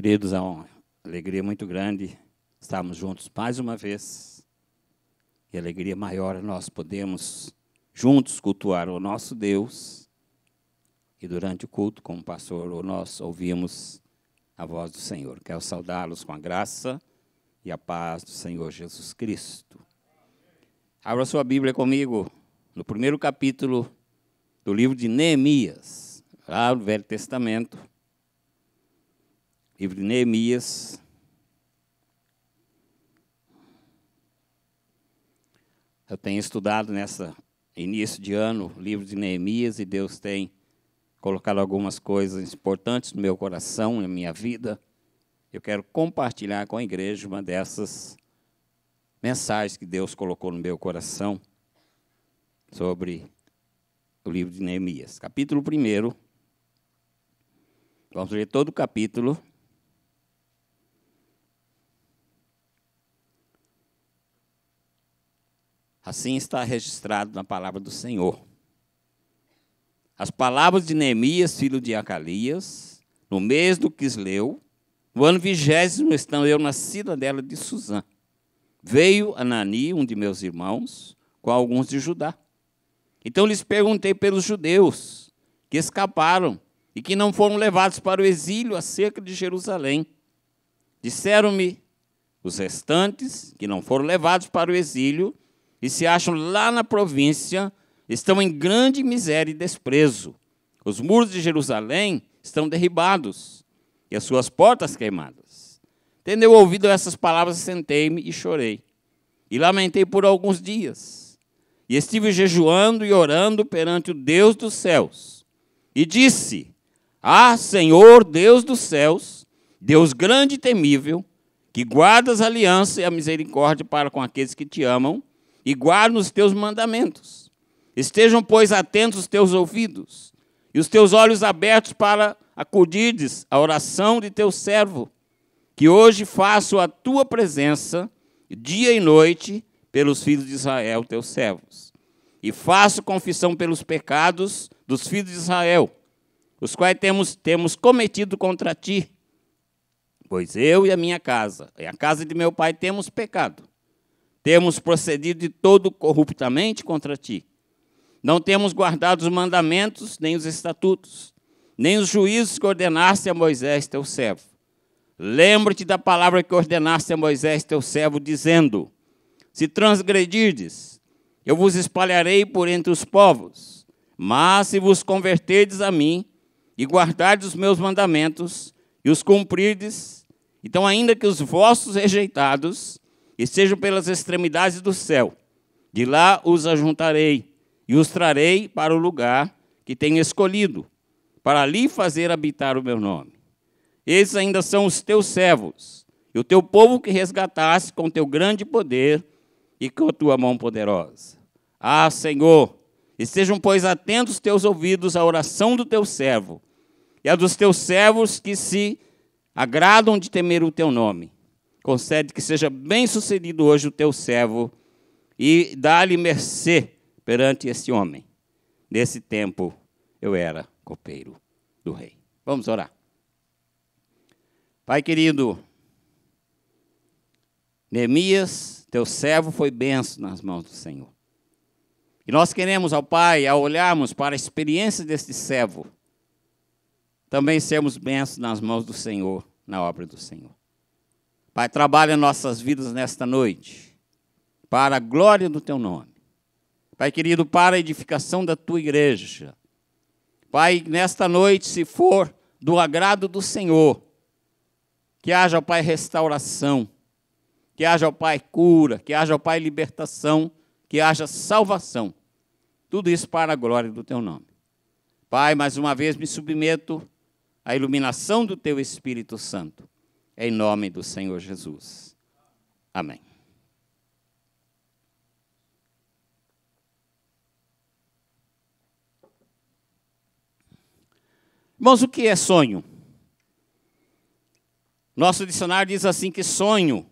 Queridos, é uma alegria muito grande estarmos juntos mais uma vez. E alegria maior é nós podemos juntos cultuar o nosso Deus. E durante o culto, como pastor, nós ouvimos a voz do Senhor. Quero saudá-los com a graça e a paz do Senhor Jesus Cristo. Abra sua Bíblia comigo no primeiro capítulo do livro de Neemias, lá no Velho Testamento livro de Neemias. Eu tenho estudado nessa início de ano o livro de Neemias e Deus tem colocado algumas coisas importantes no meu coração, na minha vida. Eu quero compartilhar com a igreja uma dessas mensagens que Deus colocou no meu coração sobre o livro de Neemias. Capítulo 1. Vamos ler todo o capítulo. Assim está registrado na palavra do Senhor. As palavras de Neemias, filho de Acalias, no mês do Quisleu, no ano vigésimo estando eu na cidadela de Suzã. Veio Anani, um de meus irmãos, com alguns de Judá. Então lhes perguntei pelos judeus que escaparam e que não foram levados para o exílio acerca de Jerusalém. Disseram-me os restantes que não foram levados para o exílio e se acham lá na província, estão em grande miséria e desprezo. Os muros de Jerusalém estão derribados e as suas portas queimadas. Tendo eu ouvido essas palavras, sentei-me e chorei. E lamentei por alguns dias. E estive jejuando e orando perante o Deus dos céus. E disse: Ah, Senhor, Deus dos céus, Deus grande e temível, que guardas a aliança e a misericórdia para com aqueles que te amam e guarde os teus mandamentos. Estejam, pois, atentos os teus ouvidos e os teus olhos abertos para acudirdes à oração de teu servo, que hoje faço a tua presença, dia e noite, pelos filhos de Israel, teus servos. E faço confissão pelos pecados dos filhos de Israel, os quais temos, temos cometido contra ti. Pois eu e a minha casa, e a casa de meu pai, temos pecado. Temos procedido de todo corruptamente contra ti. Não temos guardado os mandamentos, nem os estatutos, nem os juízos que ordenaste a Moisés, teu servo. Lembra-te da palavra que ordenaste a Moisés, teu servo, dizendo: Se transgredirdes, eu vos espalharei por entre os povos. Mas se vos converterdes a mim e guardardes os meus mandamentos e os cumprirdes, então, ainda que os vossos rejeitados e sejam pelas extremidades do céu. De lá os ajuntarei e os trarei para o lugar que tenho escolhido, para ali fazer habitar o meu nome. Esses ainda são os teus servos, e o teu povo que resgataste com teu grande poder e com a tua mão poderosa. Ah, Senhor, estejam, pois, atentos teus ouvidos à oração do teu servo e à dos teus servos que se agradam de temer o teu nome concede que seja bem sucedido hoje o teu servo e dá-lhe mercê perante este homem. Nesse tempo eu era copeiro do rei. Vamos orar. Pai querido, Neemias, teu servo foi benço nas mãos do Senhor. E nós queremos, ao Pai, ao olharmos para a experiência deste servo, também sermos benção nas mãos do Senhor, na obra do Senhor. Pai, trabalha nossas vidas nesta noite, para a glória do teu nome. Pai querido, para a edificação da tua igreja. Pai, nesta noite, se for do agrado do Senhor, que haja, Pai, restauração, que haja, Pai, cura, que haja, Pai, libertação, que haja salvação. Tudo isso para a glória do teu nome. Pai, mais uma vez me submeto à iluminação do teu Espírito Santo em nome do Senhor Jesus. Amém. Irmãos, o que é sonho? Nosso dicionário diz assim que sonho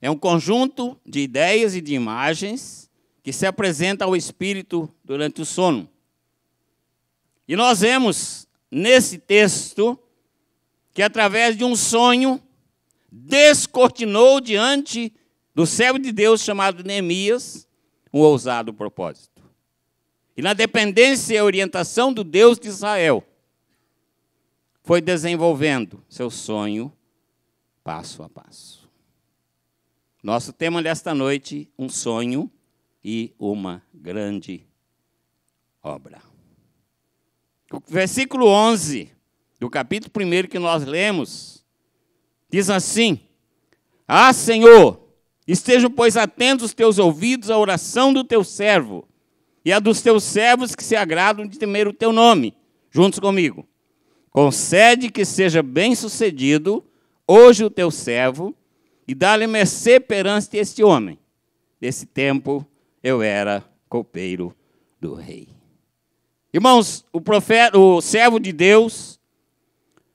é um conjunto de ideias e de imagens que se apresenta ao espírito durante o sono. E nós vemos nesse texto que através de um sonho descortinou diante do servo de Deus chamado Neemias um ousado propósito. E na dependência e orientação do Deus de Israel, foi desenvolvendo seu sonho passo a passo. Nosso tema desta noite, um sonho e uma grande obra. O versículo 11 do capítulo 1 que nós lemos, diz assim: Ah, Senhor, estejam, pois, atentos os teus ouvidos à oração do teu servo e a dos teus servos que se agradam de temer o teu nome. Juntos comigo. Concede que seja bem-sucedido hoje o teu servo e dá-lhe mercê perante este homem. Nesse tempo eu era copeiro do rei. Irmãos, o profeta, o servo de Deus,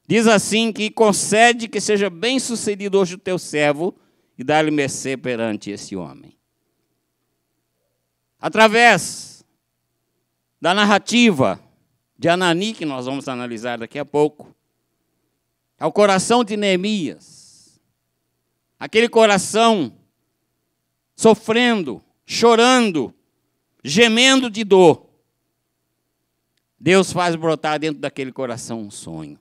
Diz assim que concede que seja bem sucedido hoje o teu servo e dá-lhe mercê perante esse homem. Através da narrativa de Anani, que nós vamos analisar daqui a pouco, ao coração de Neemias, aquele coração sofrendo, chorando, gemendo de dor, Deus faz brotar dentro daquele coração um sonho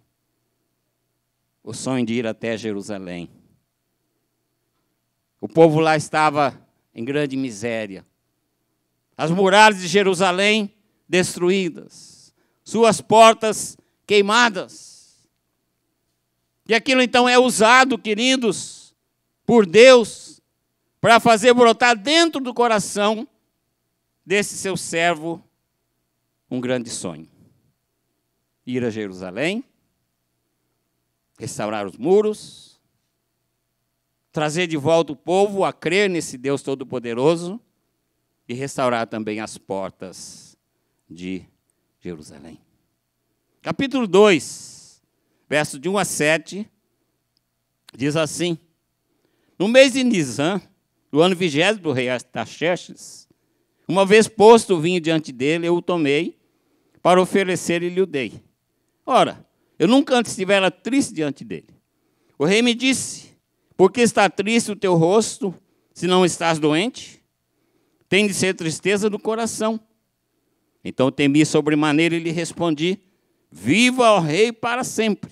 o sonho de ir até Jerusalém. O povo lá estava em grande miséria. As muralhas de Jerusalém destruídas, suas portas queimadas. E aquilo então é usado, queridos, por Deus, para fazer brotar dentro do coração desse seu servo um grande sonho: ir a Jerusalém restaurar os muros, trazer de volta o povo a crer nesse Deus Todo-Poderoso e restaurar também as portas de Jerusalém. Capítulo 2, verso de 1 a 7, diz assim: No mês de Nisan, do ano vigésimo do rei Artaxerxes, uma vez posto o vinho diante dele, eu o tomei para oferecer e lhe o dei. Ora, eu nunca antes estivera triste diante dele. O rei me disse: Por que está triste o teu rosto, se não estás doente? Tem de ser tristeza do coração. Então temi sobremaneira e lhe respondi: Viva o rei para sempre.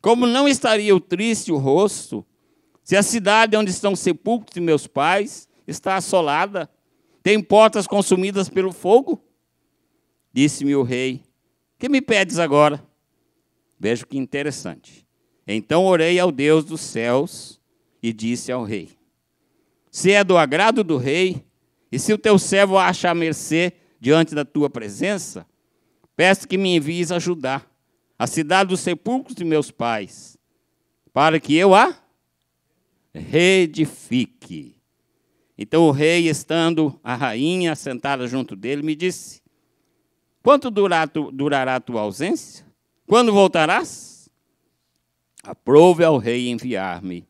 Como não estaria o triste o rosto, se a cidade onde estão sepulcros de meus pais está assolada, tem portas consumidas pelo fogo? Disse-me o rei: Que me pedes agora? Veja que interessante. Então orei ao Deus dos céus e disse ao rei: Se é do agrado do rei, e se o teu servo acha mercê diante da tua presença, peço que me envies ajudar a cidade dos sepulcros de meus pais, para que eu a reedifique. Então o rei, estando a rainha sentada junto dele, me disse: Quanto durará a tua ausência? Quando voltarás? Aprove ao rei enviar-me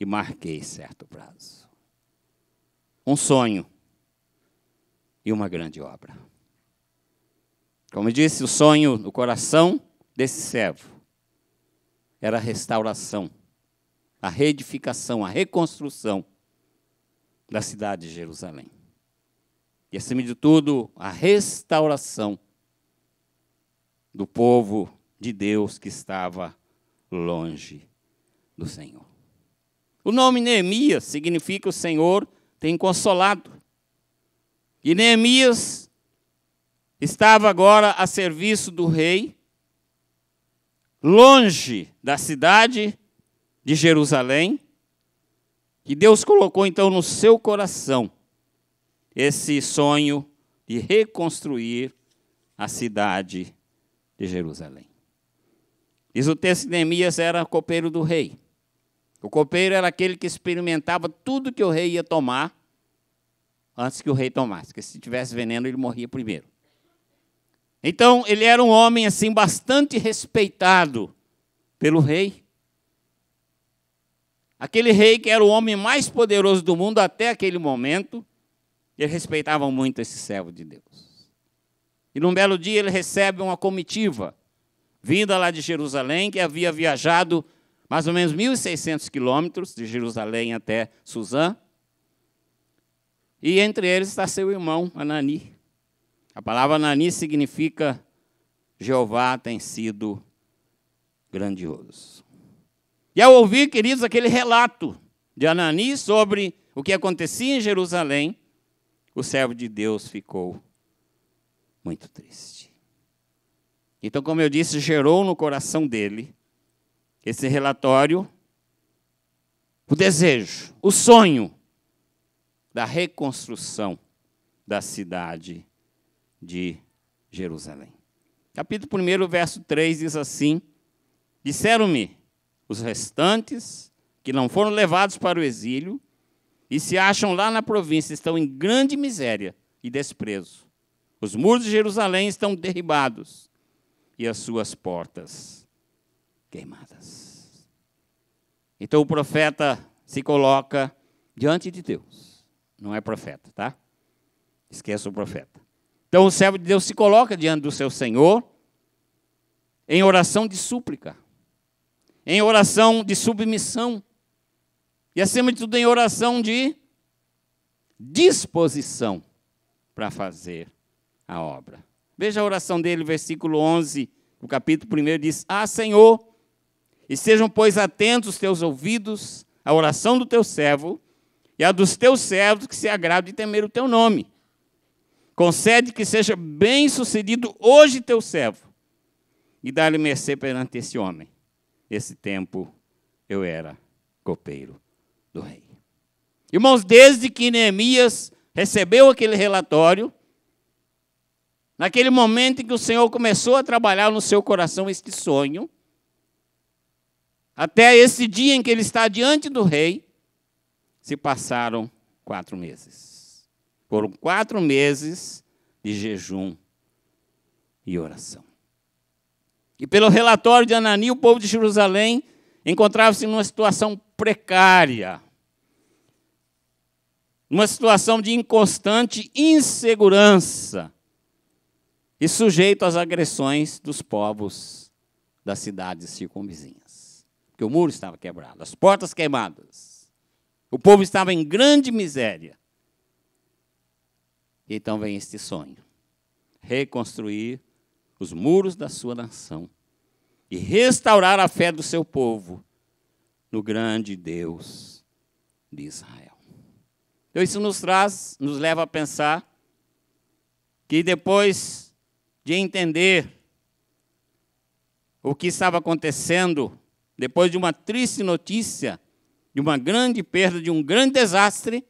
e marquei certo prazo. Um sonho e uma grande obra. Como disse, o sonho no coração desse servo era a restauração, a reedificação, a reconstrução da cidade de Jerusalém. E, acima de tudo, a restauração do povo de Deus que estava longe do Senhor. O nome Neemias significa o Senhor tem consolado. E Neemias estava agora a serviço do rei, longe da cidade de Jerusalém, e Deus colocou então no seu coração esse sonho de reconstruir a cidade de Jerusalém. Diz o texto de Neemias era copeiro do rei. O copeiro era aquele que experimentava tudo que o rei ia tomar antes que o rei tomasse, porque se tivesse veneno ele morria primeiro. Então, ele era um homem assim bastante respeitado pelo rei. Aquele rei que era o homem mais poderoso do mundo até aquele momento, ele respeitava muito esse servo de Deus. E num belo dia ele recebe uma comitiva vinda lá de Jerusalém, que havia viajado mais ou menos 1.600 quilômetros de Jerusalém até Suzã. E entre eles está seu irmão Anani. A palavra Anani significa Jeová tem sido grandioso. E ao ouvir, queridos, aquele relato de Anani sobre o que acontecia em Jerusalém, o servo de Deus ficou muito triste. Então, como eu disse, gerou no coração dele esse relatório o desejo, o sonho da reconstrução da cidade de Jerusalém. Capítulo 1, verso 3 diz assim: Disseram-me os restantes que não foram levados para o exílio e se acham lá na província, estão em grande miséria e desprezo. Os muros de Jerusalém estão derribados e as suas portas queimadas. Então o profeta se coloca diante de Deus. Não é profeta, tá? Esqueça o profeta. Então o servo de Deus se coloca diante do seu Senhor em oração de súplica, em oração de submissão e, acima de tudo, em oração de disposição para fazer a obra. Veja a oração dele, versículo 11, o capítulo 1 diz: Ah, Senhor, e sejam, pois, atentos os teus ouvidos à oração do teu servo e à dos teus servos que se agradam de temer o teu nome. Concede que seja bem sucedido hoje teu servo e dá-lhe mercê perante esse homem. Esse tempo eu era copeiro do rei. Irmãos, desde que Neemias recebeu aquele relatório, Naquele momento em que o Senhor começou a trabalhar no seu coração este sonho, até esse dia em que ele está diante do rei, se passaram quatro meses. Foram quatro meses de jejum e oração. E pelo relatório de Anani, o povo de Jerusalém encontrava-se numa situação precária, numa situação de inconstante insegurança e sujeito às agressões dos povos das cidades circunvizinhas. Porque o muro estava quebrado, as portas queimadas. O povo estava em grande miséria. E então vem este sonho: reconstruir os muros da sua nação e restaurar a fé do seu povo no grande Deus de Israel. Então isso nos traz, nos leva a pensar que depois de entender o que estava acontecendo depois de uma triste notícia, de uma grande perda, de um grande desastre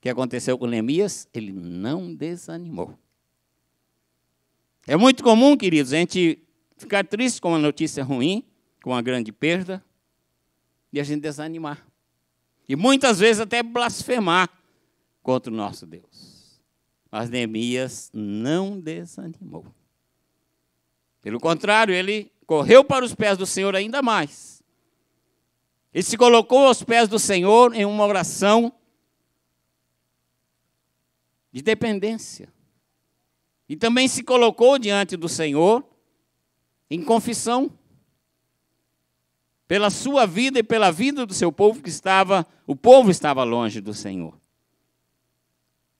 que aconteceu com Neemias, ele não desanimou. É muito comum, queridos, a gente ficar triste com uma notícia ruim, com uma grande perda, e a gente desanimar. E muitas vezes até blasfemar contra o nosso Deus mas Neemias não desanimou. Pelo contrário, ele correu para os pés do Senhor ainda mais. Ele se colocou aos pés do Senhor em uma oração de dependência. E também se colocou diante do Senhor em confissão pela sua vida e pela vida do seu povo que estava, o povo estava longe do Senhor.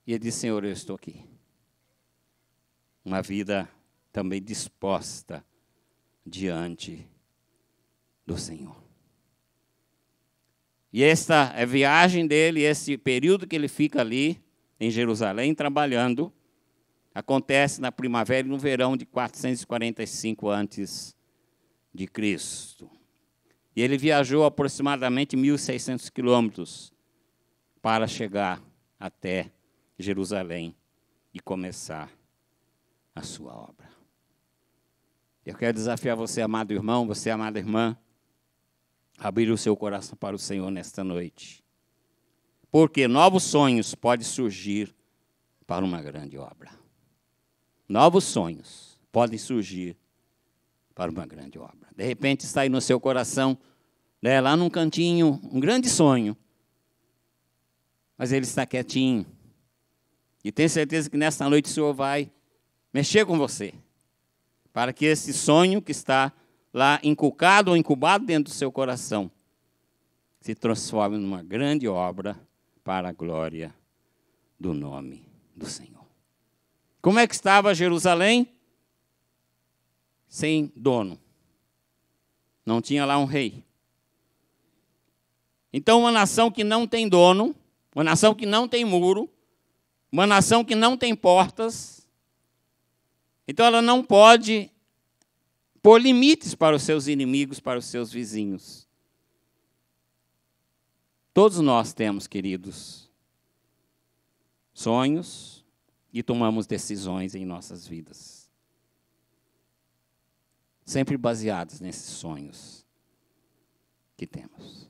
E ele disse: Senhor, eu estou aqui. Uma vida também disposta diante do Senhor. E esta é a viagem dele, esse período que ele fica ali em Jerusalém trabalhando, acontece na primavera e no verão de 445 antes de Cristo. E ele viajou aproximadamente 1.600 quilômetros para chegar até Jerusalém e começar a sua obra. Eu quero desafiar você, amado irmão, você, amada irmã, a abrir o seu coração para o Senhor nesta noite. Porque novos sonhos podem surgir para uma grande obra. Novos sonhos podem surgir para uma grande obra. De repente está aí no seu coração, né, lá num cantinho, um grande sonho. Mas ele está quietinho e tenho certeza que nesta noite o Senhor vai mexer com você, para que esse sonho que está lá inculcado ou incubado dentro do seu coração se transforme numa grande obra para a glória do nome do Senhor. Como é que estava Jerusalém? Sem dono. Não tinha lá um rei. Então, uma nação que não tem dono, uma nação que não tem muro, uma nação que não tem portas, então ela não pode pôr limites para os seus inimigos, para os seus vizinhos. Todos nós temos, queridos, sonhos e tomamos decisões em nossas vidas. Sempre baseados nesses sonhos que temos.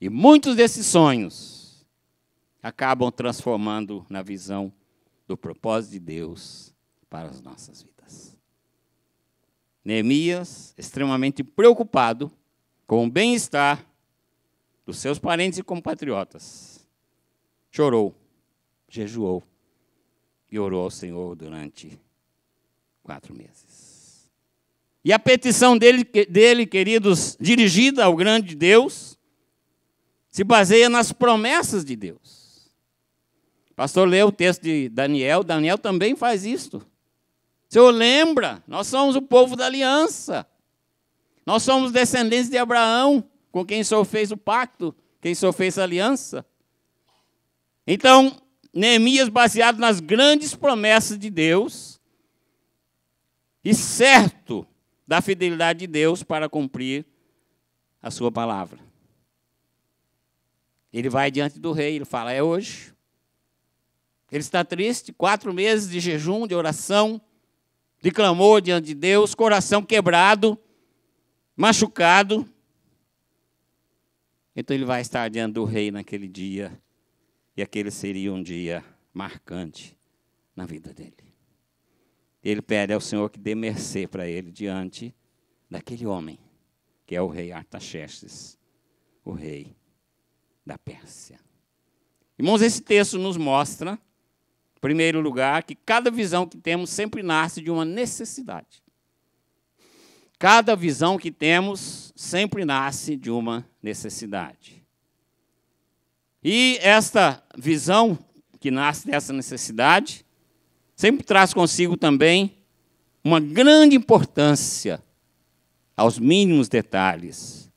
E muitos desses sonhos acabam transformando na visão do propósito de Deus para as nossas vidas. Neemias, extremamente preocupado com o bem-estar dos seus parentes e compatriotas, chorou, jejuou e orou ao Senhor durante quatro meses. E a petição dele, dele, queridos, dirigida ao grande Deus, se baseia nas promessas de Deus pastor leu o texto de Daniel, Daniel também faz isto. O Senhor lembra, nós somos o povo da aliança. Nós somos descendentes de Abraão, com quem o Senhor fez o pacto, quem o Senhor fez a aliança. Então, Neemias, baseado nas grandes promessas de Deus, e certo da fidelidade de Deus para cumprir a sua palavra. Ele vai diante do rei, ele fala: É hoje. Ele está triste, quatro meses de jejum, de oração, de clamor diante de Deus, coração quebrado, machucado. Então ele vai estar diante do rei naquele dia, e aquele seria um dia marcante na vida dele. Ele pede ao Senhor que dê mercê para ele diante daquele homem, que é o rei Artaxerxes, o rei da Pérsia. Irmãos, esse texto nos mostra primeiro lugar, que cada visão que temos sempre nasce de uma necessidade. Cada visão que temos sempre nasce de uma necessidade. E esta visão que nasce dessa necessidade sempre traz consigo também uma grande importância aos mínimos detalhes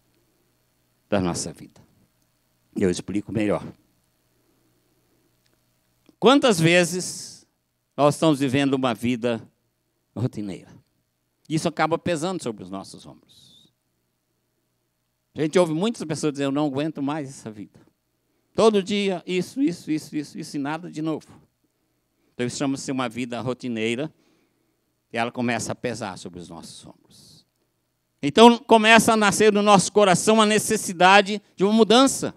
da nossa vida. Eu explico melhor. Quantas vezes nós estamos vivendo uma vida rotineira? Isso acaba pesando sobre os nossos ombros. A gente ouve muitas pessoas dizendo: Eu não aguento mais essa vida. Todo dia, isso, isso, isso, isso, isso, e nada de novo. Então, isso chama-se uma vida rotineira, e ela começa a pesar sobre os nossos ombros. Então, começa a nascer no nosso coração a necessidade de uma mudança.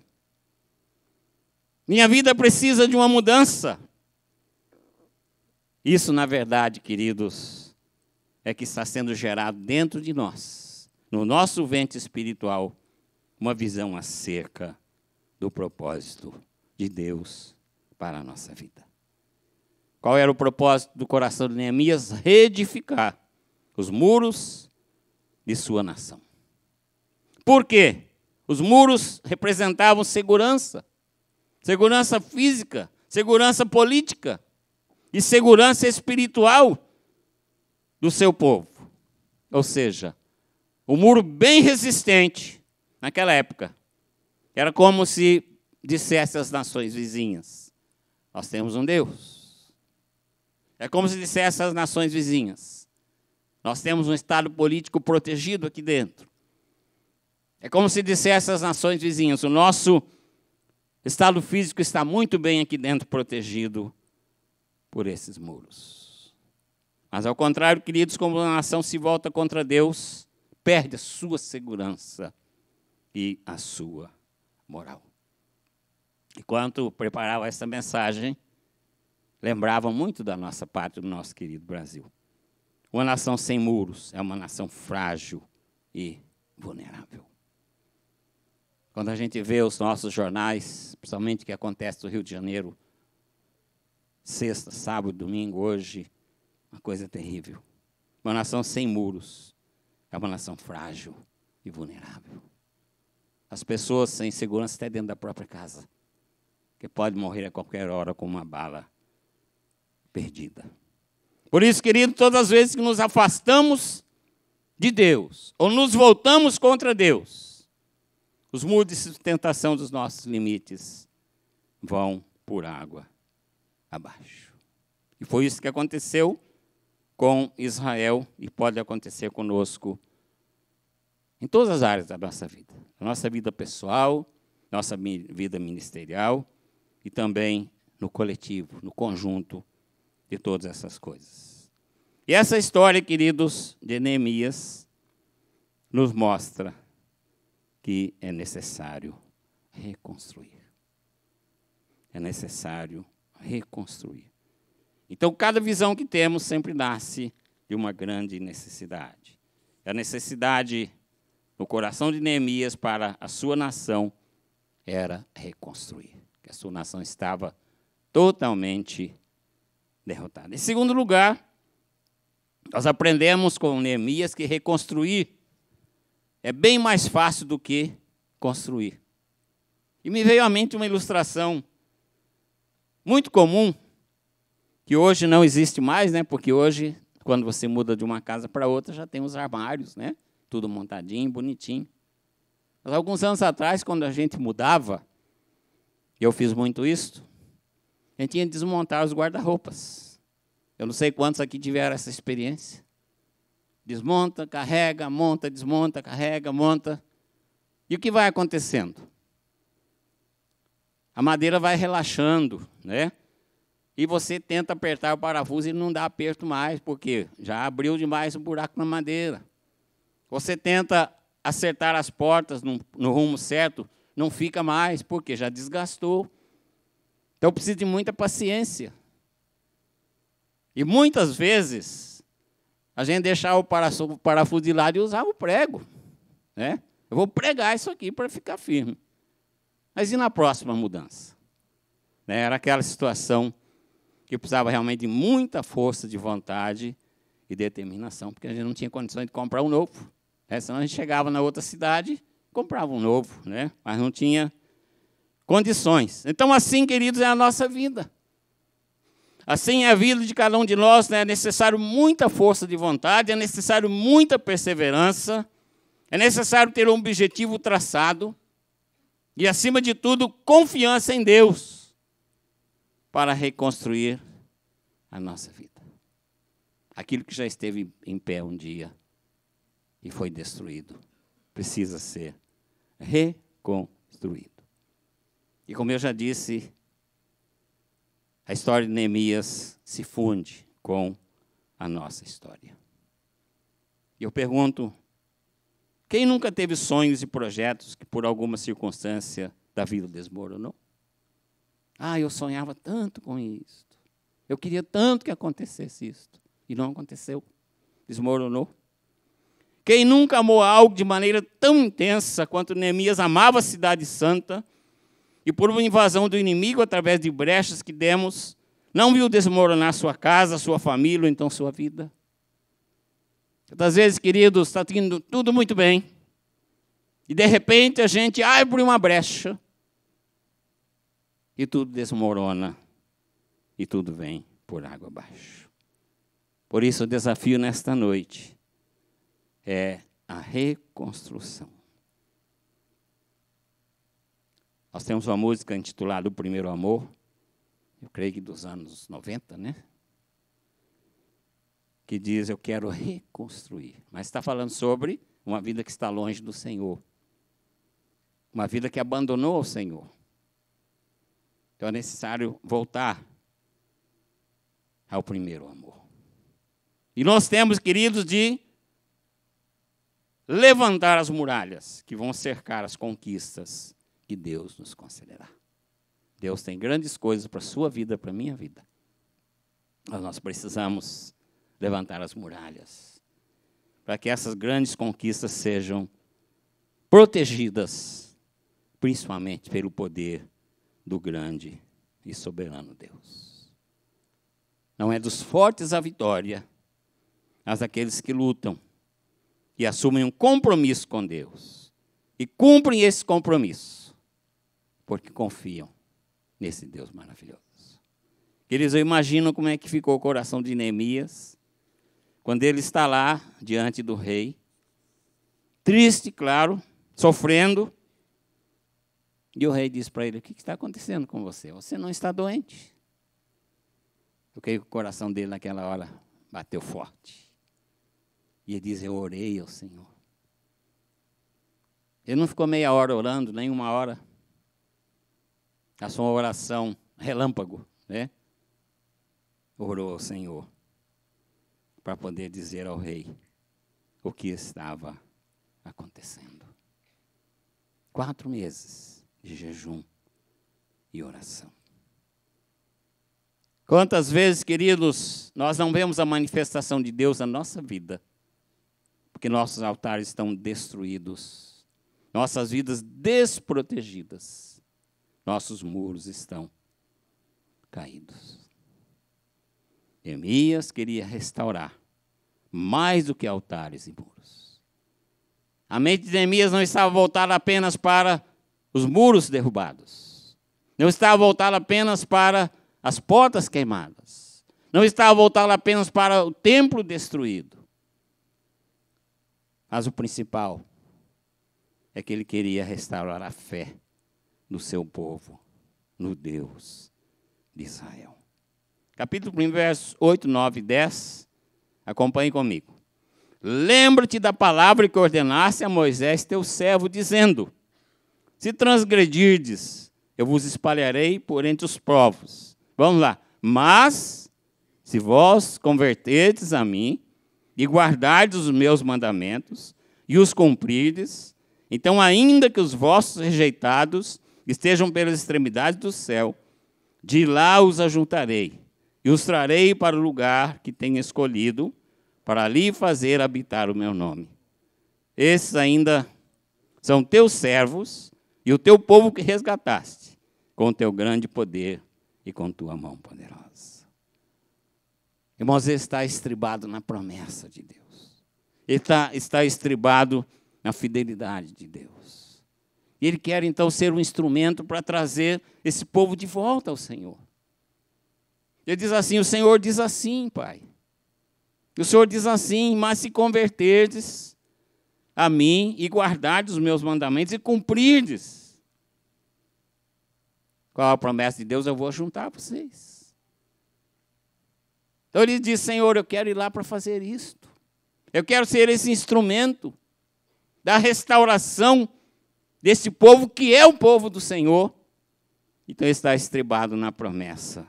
Minha vida precisa de uma mudança. Isso, na verdade, queridos, é que está sendo gerado dentro de nós, no nosso ventre espiritual, uma visão acerca do propósito de Deus para a nossa vida. Qual era o propósito do coração de Neemias? Reedificar os muros de sua nação. Por quê? Os muros representavam segurança segurança física, segurança política e segurança espiritual do seu povo. Ou seja, o um muro bem resistente naquela época. Era como se dissesse às nações vizinhas: Nós temos um Deus. É como se dissesse às nações vizinhas: Nós temos um Estado político protegido aqui dentro. É como se dissesse às nações vizinhas: O nosso estado físico está muito bem aqui dentro, protegido por esses muros. Mas, ao contrário, queridos, como a nação se volta contra Deus, perde a sua segurança e a sua moral. Enquanto preparava essa mensagem, lembrava muito da nossa pátria, do nosso querido Brasil. Uma nação sem muros é uma nação frágil e vulnerável. Quando a gente vê os nossos jornais, principalmente o que acontece no Rio de Janeiro, sexta, sábado, domingo, hoje, uma coisa terrível. Uma nação sem muros é uma nação frágil e vulnerável. As pessoas sem segurança até dentro da própria casa, que pode morrer a qualquer hora com uma bala perdida. Por isso, querido, todas as vezes que nos afastamos de Deus ou nos voltamos contra Deus, os muros de sustentação dos nossos limites vão por água abaixo. E foi isso que aconteceu com Israel e pode acontecer conosco em todas as áreas da nossa vida. Nossa vida pessoal, nossa vida ministerial e também no coletivo, no conjunto de todas essas coisas. E essa história, queridos, de Neemias, nos mostra que é necessário reconstruir. É necessário reconstruir. Então, cada visão que temos sempre nasce de uma grande necessidade. A necessidade no coração de Neemias para a sua nação era reconstruir, que a sua nação estava totalmente derrotada. Em segundo lugar, nós aprendemos com Neemias que reconstruir é bem mais fácil do que construir. E me veio à mente uma ilustração muito comum, que hoje não existe mais, né? porque hoje, quando você muda de uma casa para outra, já tem os armários, né? tudo montadinho, bonitinho. Mas alguns anos atrás, quando a gente mudava, e eu fiz muito isso, a gente tinha que desmontar os guarda-roupas. Eu não sei quantos aqui tiveram essa experiência. Desmonta, carrega, monta, desmonta, carrega, monta. E o que vai acontecendo? A madeira vai relaxando, né? E você tenta apertar o parafuso e não dá aperto mais, porque já abriu demais o um buraco na madeira. Você tenta acertar as portas no, no rumo certo, não fica mais, porque já desgastou. Então precisa de muita paciência. E muitas vezes a gente deixava o parafuso de lado e usava o prego. Né? Eu vou pregar isso aqui para ficar firme. Mas e na próxima mudança? Né? Era aquela situação que precisava realmente de muita força de vontade e determinação, porque a gente não tinha condições de comprar um novo. Né? Senão a gente chegava na outra cidade, comprava um novo, né? mas não tinha condições. Então, assim, queridos, é a nossa vida. Assim é a vida de cada um de nós, né? é necessário muita força de vontade, é necessário muita perseverança, é necessário ter um objetivo traçado e, acima de tudo, confiança em Deus para reconstruir a nossa vida. Aquilo que já esteve em pé um dia e foi destruído precisa ser reconstruído. E como eu já disse, a história de Neemias se funde com a nossa história. E eu pergunto: quem nunca teve sonhos e projetos que, por alguma circunstância da vida, desmoronou? Ah, eu sonhava tanto com isso. Eu queria tanto que acontecesse isto. E não aconteceu. Desmoronou. Quem nunca amou algo de maneira tão intensa quanto Neemias amava a Cidade Santa e por uma invasão do inimigo através de brechas que demos, não viu desmoronar sua casa, sua família, ou então sua vida. Muitas vezes, queridos, está tudo muito bem, e de repente a gente abre uma brecha, e tudo desmorona, e tudo vem por água abaixo. Por isso, o desafio nesta noite é a reconstrução. Nós temos uma música intitulada O Primeiro Amor, eu creio que dos anos 90, né? Que diz: Eu quero reconstruir. Mas está falando sobre uma vida que está longe do Senhor, uma vida que abandonou o Senhor. Então é necessário voltar ao primeiro amor. E nós temos, queridos, de levantar as muralhas que vão cercar as conquistas que Deus nos concederá. Deus tem grandes coisas para a sua vida, para a minha vida. Mas nós precisamos levantar as muralhas para que essas grandes conquistas sejam protegidas, principalmente pelo poder do grande e soberano Deus. Não é dos fortes a vitória, mas daqueles que lutam e assumem um compromisso com Deus e cumprem esse compromisso porque confiam nesse Deus maravilhoso. Queridos, eu imagino como é que ficou o coração de Neemias quando ele está lá diante do rei, triste, claro, sofrendo. E o rei diz para ele: O que está acontecendo com você? Você não está doente. Eu creio que o coração dele naquela hora bateu forte. E ele diz: Eu orei ao Senhor. Ele não ficou meia hora orando, nem uma hora a sua oração relâmpago, né? Orou ao Senhor para poder dizer ao rei o que estava acontecendo. Quatro meses de jejum e oração. Quantas vezes, queridos, nós não vemos a manifestação de Deus na nossa vida, porque nossos altares estão destruídos, nossas vidas desprotegidas nossos muros estão caídos. Emias queria restaurar mais do que altares e muros. A mente de Emias não estava voltada apenas para os muros derrubados. Não estava voltada apenas para as portas queimadas. Não estava voltada apenas para o templo destruído. Mas o principal é que ele queria restaurar a fé no seu povo, no Deus de Israel. Capítulo 1, versos 8, 9 e 10. Acompanhe comigo. Lembra-te da palavra que ordenaste a Moisés, teu servo, dizendo: Se transgredirdes, eu vos espalharei por entre os povos. Vamos lá. Mas, se vós converterdes a mim e guardardes os meus mandamentos e os cumprirdes, então, ainda que os vossos rejeitados estejam pelas extremidades do céu, de lá os ajuntarei e os trarei para o lugar que tenho escolhido, para ali fazer habitar o meu nome. Esses ainda são teus servos e o teu povo que resgataste, com teu grande poder e com tua mão poderosa. Irmãos, está estribado na promessa de Deus, ele está, está estribado na fidelidade de Deus. E ele quer então ser um instrumento para trazer esse povo de volta ao Senhor. Ele diz assim: O Senhor diz assim, Pai. O Senhor diz assim: Mas se converterdes a mim e guardardes os meus mandamentos e cumprirdes. Qual a promessa de Deus? Eu vou juntar vocês. Então ele diz: Senhor, eu quero ir lá para fazer isto. Eu quero ser esse instrumento da restauração desse povo que é o povo do Senhor, então está estribado na promessa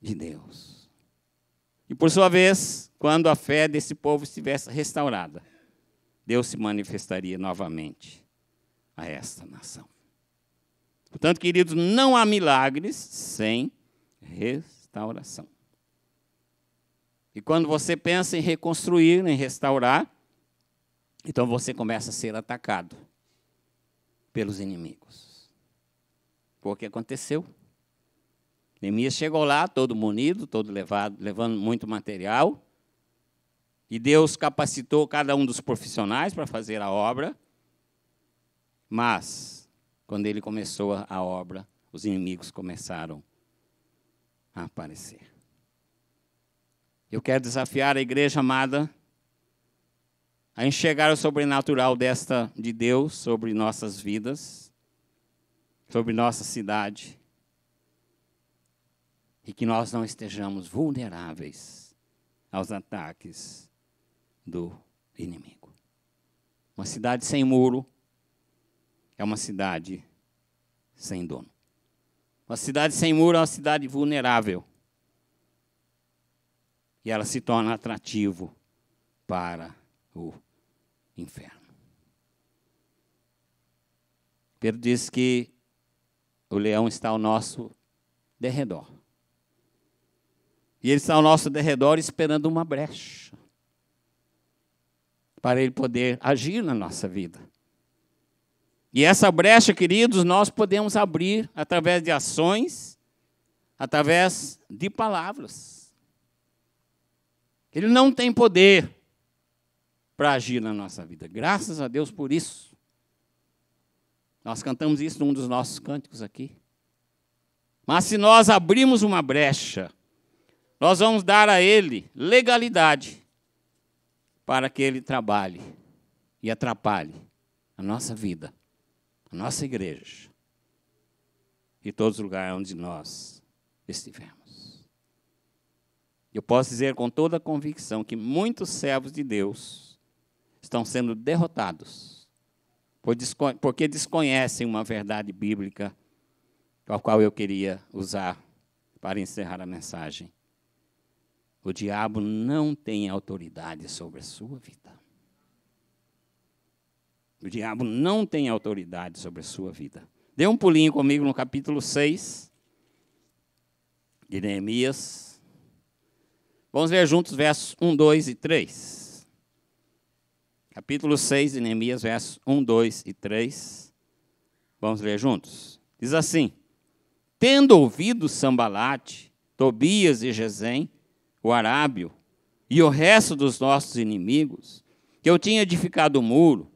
de Deus. E por sua vez, quando a fé desse povo estivesse restaurada, Deus se manifestaria novamente a esta nação. Portanto, queridos, não há milagres sem restauração. E quando você pensa em reconstruir, em restaurar, então você começa a ser atacado pelos inimigos. Foi o que aconteceu. Neemias chegou lá, todo munido, todo levado, levando muito material. E Deus capacitou cada um dos profissionais para fazer a obra. Mas, quando ele começou a obra, os inimigos começaram a aparecer. Eu quero desafiar a igreja amada a enxergar o sobrenatural desta de Deus sobre nossas vidas, sobre nossa cidade, e que nós não estejamos vulneráveis aos ataques do inimigo. Uma cidade sem muro é uma cidade sem dono. Uma cidade sem muro é uma cidade vulnerável. E ela se torna atrativo para o inferno. Pedro diz que o leão está ao nosso derredor. E ele está ao nosso derredor esperando uma brecha para ele poder agir na nossa vida. E essa brecha, queridos, nós podemos abrir através de ações, através de palavras. Ele não tem poder para agir na nossa vida. Graças a Deus por isso. Nós cantamos isso num dos nossos cânticos aqui. Mas se nós abrirmos uma brecha, nós vamos dar a ele legalidade para que ele trabalhe e atrapalhe a nossa vida, a nossa igreja e todos os lugares onde nós estivermos. Eu posso dizer com toda a convicção que muitos servos de Deus estão sendo derrotados, porque desconhecem uma verdade bíblica, a qual eu queria usar para encerrar a mensagem. O diabo não tem autoridade sobre a sua vida. O diabo não tem autoridade sobre a sua vida. Dê um pulinho comigo no capítulo 6 de Neemias. Vamos ler juntos versos 1, 2 e 3 capítulo 6 Neemias, versos 1, 2 e 3. Vamos ler juntos. Diz assim: Tendo ouvido Sambalate, Tobias e Gesem, o Arábio e o resto dos nossos inimigos, que eu tinha edificado o muro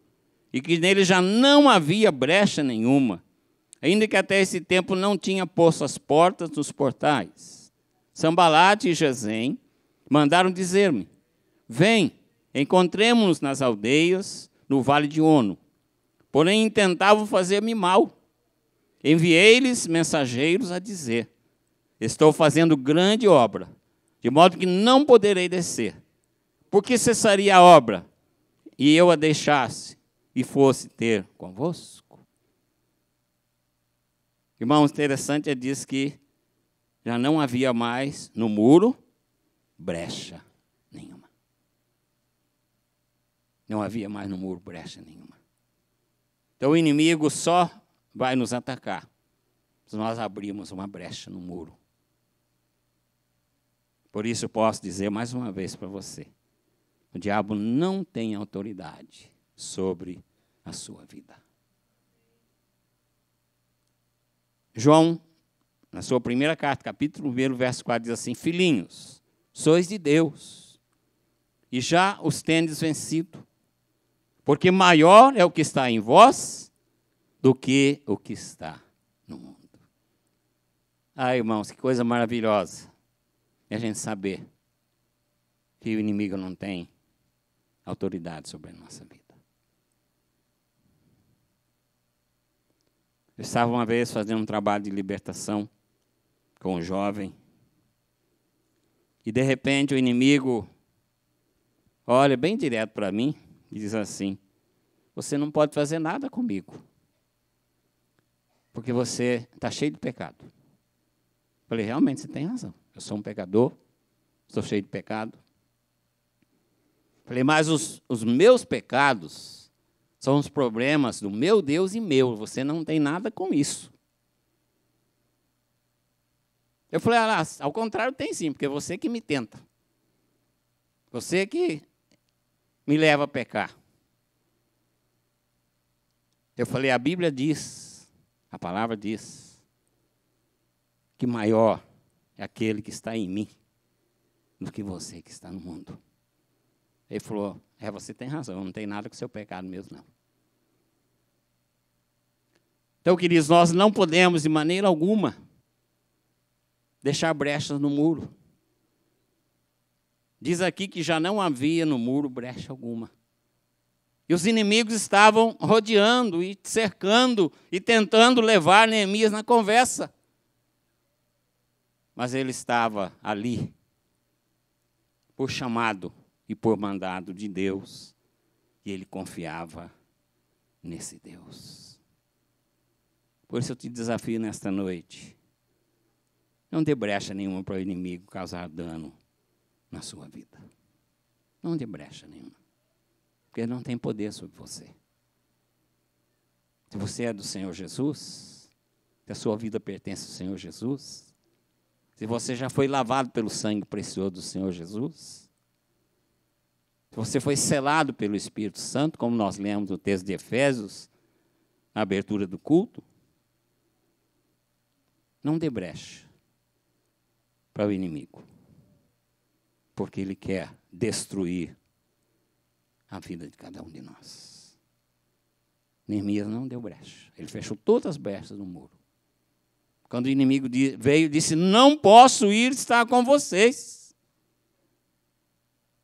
e que nele já não havia brecha nenhuma, ainda que até esse tempo não tinha posto as portas nos portais. Sambalate e Gesem mandaram dizer-me: Vem, Encontremos-nos nas aldeias, no vale de Ono. Porém, intentavam fazer-me mal. Enviei-lhes mensageiros a dizer: Estou fazendo grande obra, de modo que não poderei descer. Por que cessaria a obra? E eu a deixasse e fosse ter convosco? Irmãos, interessante é diz que já não havia mais no muro brecha. Não havia mais no muro brecha nenhuma. Então o inimigo só vai nos atacar se nós abrimos uma brecha no muro. Por isso posso dizer mais uma vez para você: o diabo não tem autoridade sobre a sua vida. João, na sua primeira carta, capítulo 1, verso 4, diz assim: Filhinhos, sois de Deus, e já os tendes vencido, porque maior é o que está em vós do que o que está no mundo. Ah, irmãos, que coisa maravilhosa é a gente saber que o inimigo não tem autoridade sobre a nossa vida. Eu estava uma vez fazendo um trabalho de libertação com um jovem. E de repente o inimigo olha bem direto para mim e diz assim: Você não pode fazer nada comigo, porque você está cheio de pecado. Eu falei: Realmente, você tem razão. Eu sou um pecador, estou cheio de pecado. Eu falei: Mas os, os meus pecados são os problemas do meu Deus e meu. Você não tem nada com isso. Eu falei, ah, ao contrário tem sim, porque é você que me tenta. Você que me leva a pecar? Eu falei, a Bíblia diz, a palavra diz, que maior é aquele que está em mim do que você que está no mundo. Ele falou, é, você tem razão, não tem nada com o seu pecado mesmo, não. Então, queridos, nós não podemos, de maneira alguma, deixar brechas no muro. Diz aqui que já não havia no muro brecha alguma. E os inimigos estavam rodeando e cercando e tentando levar Neemias na conversa. Mas ele estava ali, por chamado e por mandado de Deus, e ele confiava nesse Deus. Por isso eu te desafio nesta noite. Não dê brecha nenhuma para o inimigo causar dano na sua vida. Não de brecha nenhuma. Porque ele não tem poder sobre você. Se você é do Senhor Jesus, se a sua vida pertence ao Senhor Jesus, se você já foi lavado pelo sangue precioso do Senhor Jesus, se você foi selado pelo Espírito Santo, como nós lemos no texto de Efésios, na abertura do culto, não dê brecha para o inimigo porque Ele quer destruir a vida de cada um de nós. Neemias não deu brecha. Ele fechou todas as brechas do muro. Quando o inimigo veio, disse: Não posso ir estar com vocês.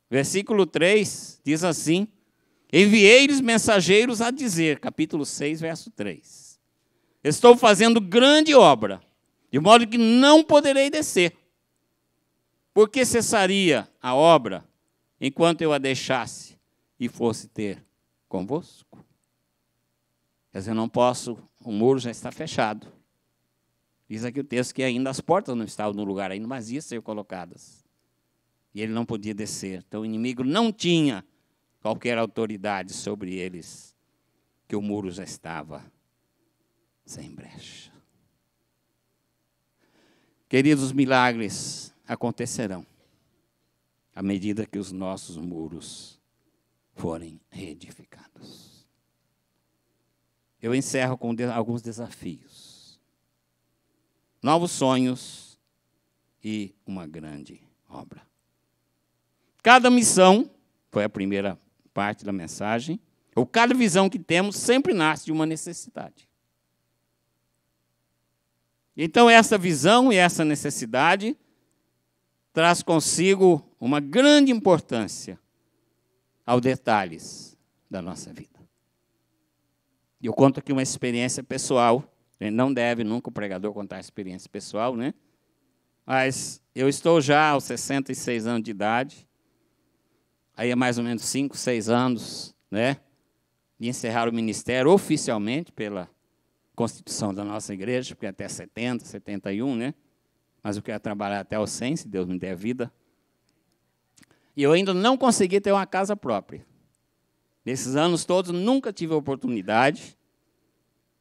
Versículo 3 diz assim: Enviei-lhes mensageiros a dizer, capítulo 6, verso 3. Estou fazendo grande obra, de modo que não poderei descer. Por que cessaria a obra enquanto eu a deixasse e fosse ter convosco? Quer dizer, eu não posso, o muro já está fechado. Diz aqui o texto que ainda as portas não estavam no lugar ainda, mas iam ser colocadas. E ele não podia descer. Então o inimigo não tinha qualquer autoridade sobre eles, que o muro já estava sem brecha. Queridos milagres, acontecerão à medida que os nossos muros forem reedificados. Eu encerro com de alguns desafios, novos sonhos e uma grande obra. Cada missão, foi a primeira parte da mensagem, ou cada visão que temos sempre nasce de uma necessidade. Então, essa visão e essa necessidade traz consigo uma grande importância aos detalhes da nossa vida. eu conto aqui uma experiência pessoal. Não deve nunca o pregador contar experiência pessoal, né? Mas eu estou já aos 66 anos de idade. Aí é mais ou menos 5, 6 anos, né? De encerrar o ministério oficialmente pela Constituição da nossa igreja, porque até 70, 71, né? mas eu quero trabalhar até o 100, se Deus me der vida. E eu ainda não consegui ter uma casa própria. Nesses anos todos, nunca tive oportunidade.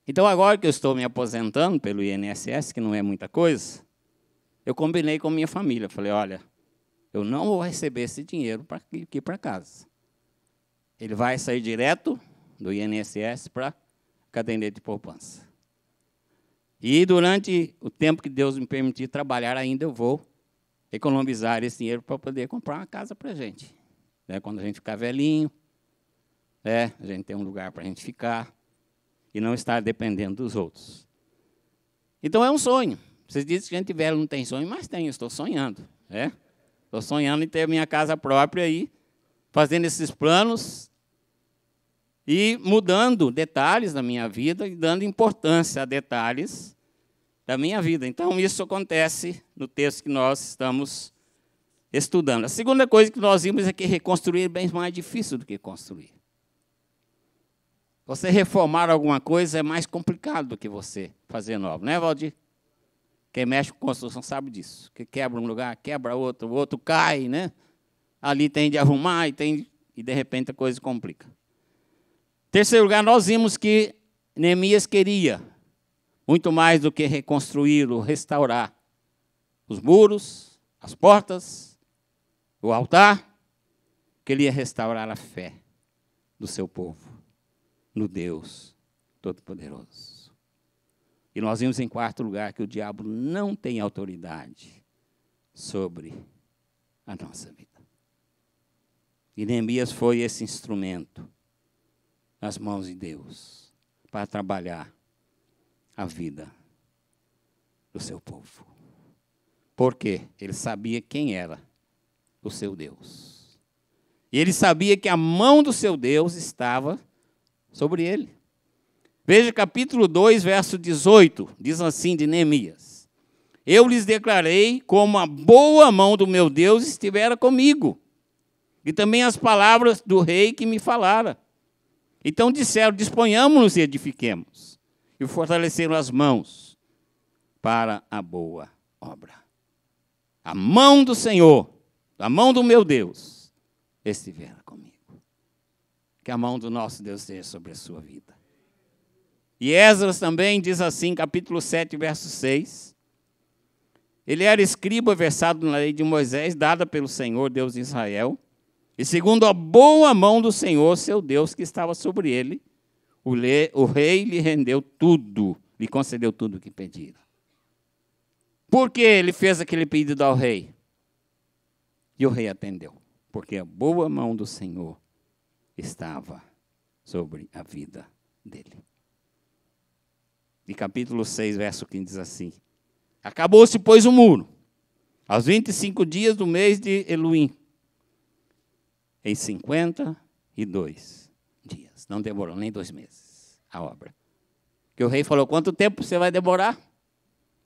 Então, agora que eu estou me aposentando pelo INSS, que não é muita coisa, eu combinei com minha família. Falei: olha, eu não vou receber esse dinheiro para ir para casa. Ele vai sair direto do INSS para a caderneta de poupança. E durante o tempo que Deus me permitir trabalhar ainda, eu vou economizar esse dinheiro para poder comprar uma casa para a gente. Né? Quando a gente ficar velhinho, né? a gente tem um lugar para a gente ficar e não estar dependendo dos outros. Então é um sonho. Vocês dizem que gente velho não tem sonho, mas tenho. estou sonhando. Né? Estou sonhando em ter minha casa própria aí, fazendo esses planos e mudando detalhes da minha vida e dando importância a detalhes da minha vida. Então, isso acontece no texto que nós estamos estudando. A segunda coisa que nós vimos é que reconstruir é bem mais difícil do que construir. Você reformar alguma coisa é mais complicado do que você fazer nova, né, é, Valdir? Quem mexe com construção sabe disso. Que quebra um lugar, quebra outro, o outro cai, né? Ali tem de arrumar e tem e de repente a coisa complica. Terceiro lugar, nós vimos que Neemias queria muito mais do que reconstruir ou restaurar os muros, as portas, o altar, que ele ia restaurar a fé do seu povo no Deus Todo-Poderoso. E nós vimos em quarto lugar que o diabo não tem autoridade sobre a nossa vida. E Neemias foi esse instrumento nas mãos de Deus para trabalhar a vida do seu povo. Porque ele sabia quem era o seu Deus. E ele sabia que a mão do seu Deus estava sobre ele. Veja capítulo 2, verso 18, diz assim de Neemias: Eu lhes declarei como a boa mão do meu Deus estivera comigo, e também as palavras do rei que me falara. Então disseram: disponhamos-nos e edifiquemos. E fortaleceram as mãos para a boa obra. A mão do Senhor, a mão do meu Deus, estiveram comigo. Que a mão do nosso Deus esteja sobre a sua vida. E Esdras também diz assim, capítulo 7, verso 6. Ele era escriba versado na lei de Moisés, dada pelo Senhor, Deus de Israel e segundo a boa mão do Senhor, seu Deus, que estava sobre ele, o, rei lhe rendeu tudo, lhe concedeu tudo o que pedira. Por que ele fez aquele pedido ao rei? E o rei atendeu, porque a boa mão do Senhor estava sobre a vida dele. E capítulo 6, verso 15 diz assim: Acabou-se, pois, o muro, aos 25 dias do mês de Eluim, em 52 dias. Não demorou nem dois meses a obra. Que o rei falou: quanto tempo você vai demorar?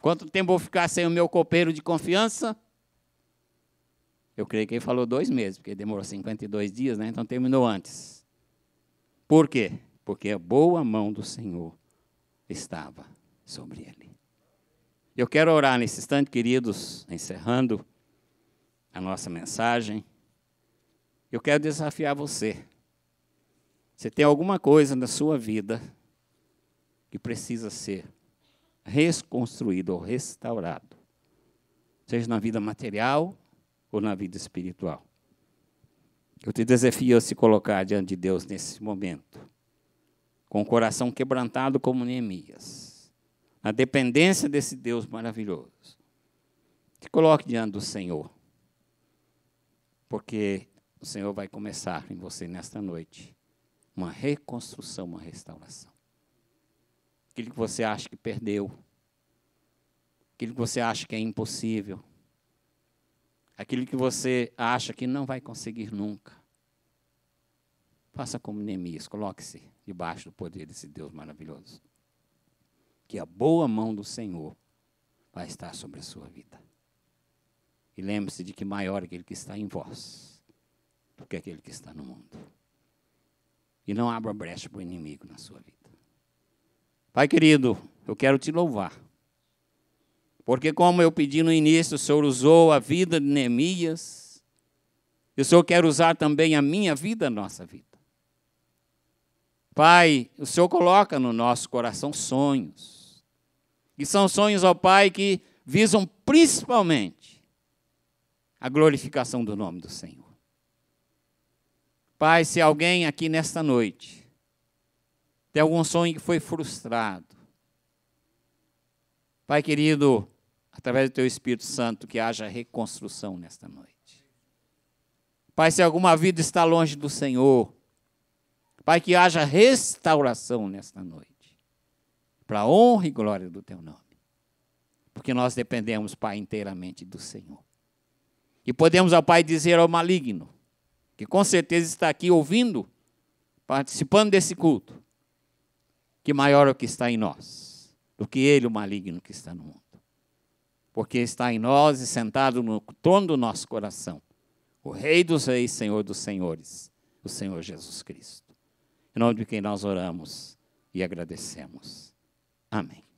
Quanto tempo vou ficar sem o meu copeiro de confiança? Eu creio que ele falou dois meses, porque demorou 52 dias, né? então terminou antes. Por quê? Porque a boa mão do Senhor estava sobre ele. Eu quero orar nesse instante, queridos, encerrando a nossa mensagem. Eu quero desafiar você. Você tem alguma coisa na sua vida que precisa ser reconstruído ou restaurado, seja na vida material ou na vida espiritual. Eu te desafio a se colocar diante de Deus nesse momento, com o coração quebrantado como Neemias, na dependência desse Deus maravilhoso. Te coloque diante do Senhor, porque o Senhor vai começar em você nesta noite uma reconstrução, uma restauração. Aquilo que você acha que perdeu, aquilo que você acha que é impossível, aquilo que você acha que não vai conseguir nunca. Faça como Neemias, coloque-se debaixo do poder desse Deus maravilhoso. Que a boa mão do Senhor vai estar sobre a sua vida. E lembre-se de que maior é aquele que está em vós do que é aquele que está no mundo. E não abra brecha para o inimigo na sua vida. Pai querido, eu quero te louvar. Porque, como eu pedi no início, o Senhor usou a vida de Neemias, e o Senhor quer usar também a minha vida, a nossa vida. Pai, o Senhor coloca no nosso coração sonhos. E são sonhos, ó Pai, que visam principalmente a glorificação do nome do Senhor. Pai, se alguém aqui nesta noite tem algum sonho que foi frustrado, Pai querido, através do Teu Espírito Santo, que haja reconstrução nesta noite. Pai, se alguma vida está longe do Senhor, Pai, que haja restauração nesta noite, para a honra e glória do Teu nome. Porque nós dependemos, Pai, inteiramente do Senhor. E podemos ao Pai dizer ao maligno: que com certeza está aqui ouvindo, participando desse culto, que maior é o que está em nós do que ele, o maligno que está no mundo. Porque está em nós e sentado no trono do nosso coração, o Rei dos Reis, Senhor dos Senhores, o Senhor Jesus Cristo. Em nome de quem nós oramos e agradecemos. Amém.